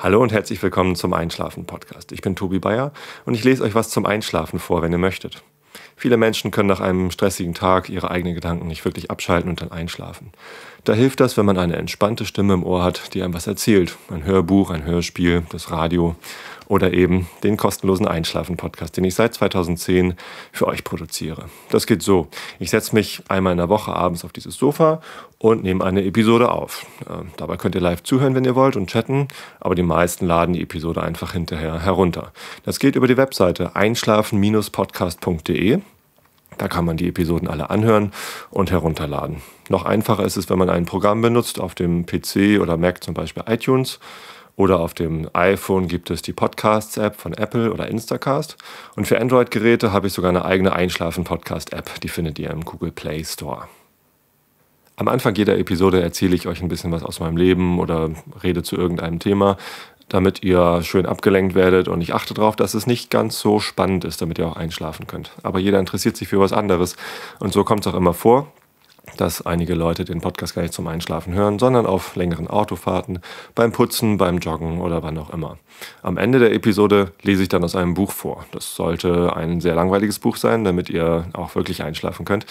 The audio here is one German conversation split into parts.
Hallo und herzlich willkommen zum Einschlafen-Podcast. Ich bin Tobi Bayer und ich lese euch was zum Einschlafen vor, wenn ihr möchtet. Viele Menschen können nach einem stressigen Tag ihre eigenen Gedanken nicht wirklich abschalten und dann einschlafen. Da hilft das, wenn man eine entspannte Stimme im Ohr hat, die einem was erzählt. Ein Hörbuch, ein Hörspiel, das Radio oder eben den kostenlosen Einschlafen-Podcast, den ich seit 2010 für euch produziere. Das geht so. Ich setze mich einmal in der Woche abends auf dieses Sofa und nehme eine Episode auf. Äh, dabei könnt ihr live zuhören, wenn ihr wollt und chatten, aber die meisten laden die Episode einfach hinterher herunter. Das geht über die Webseite einschlafen-podcast.de. Da kann man die Episoden alle anhören und herunterladen. Noch einfacher ist es, wenn man ein Programm benutzt, auf dem PC oder Mac zum Beispiel iTunes. Oder auf dem iPhone gibt es die Podcasts-App von Apple oder Instacast. Und für Android-Geräte habe ich sogar eine eigene Einschlafen-Podcast-App. Die findet ihr im Google Play Store. Am Anfang jeder Episode erzähle ich euch ein bisschen was aus meinem Leben oder rede zu irgendeinem Thema, damit ihr schön abgelenkt werdet und ich achte darauf, dass es nicht ganz so spannend ist, damit ihr auch einschlafen könnt. Aber jeder interessiert sich für was anderes und so kommt es auch immer vor, dass einige Leute den Podcast gar nicht zum Einschlafen hören, sondern auf längeren Autofahrten, beim Putzen, beim Joggen oder wann auch immer. Am Ende der Episode lese ich dann aus einem Buch vor. Das sollte ein sehr langweiliges Buch sein, damit ihr auch wirklich einschlafen könnt.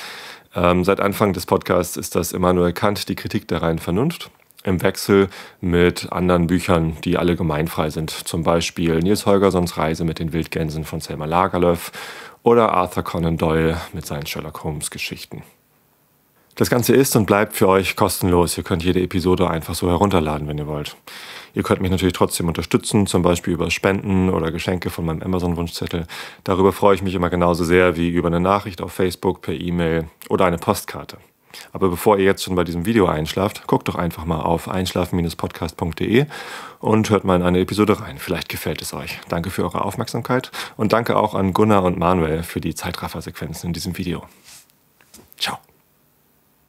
Ähm, seit Anfang des Podcasts ist das Immanuel Kant, die Kritik der reinen Vernunft im Wechsel mit anderen Büchern, die alle gemeinfrei sind. Zum Beispiel Nils Holgersons Reise mit den Wildgänsen von Selma Lagerlöf oder Arthur Conan Doyle mit seinen Sherlock Holmes Geschichten. Das Ganze ist und bleibt für euch kostenlos. Ihr könnt jede Episode einfach so herunterladen, wenn ihr wollt. Ihr könnt mich natürlich trotzdem unterstützen, zum Beispiel über Spenden oder Geschenke von meinem Amazon-Wunschzettel. Darüber freue ich mich immer genauso sehr wie über eine Nachricht auf Facebook, per E-Mail oder eine Postkarte. Aber bevor ihr jetzt schon bei diesem Video einschlaft, guckt doch einfach mal auf einschlafen-podcast.de und hört mal in eine Episode rein. Vielleicht gefällt es euch. Danke für eure Aufmerksamkeit und danke auch an Gunnar und Manuel für die Zeitraffer-Sequenzen in diesem Video. Ciao.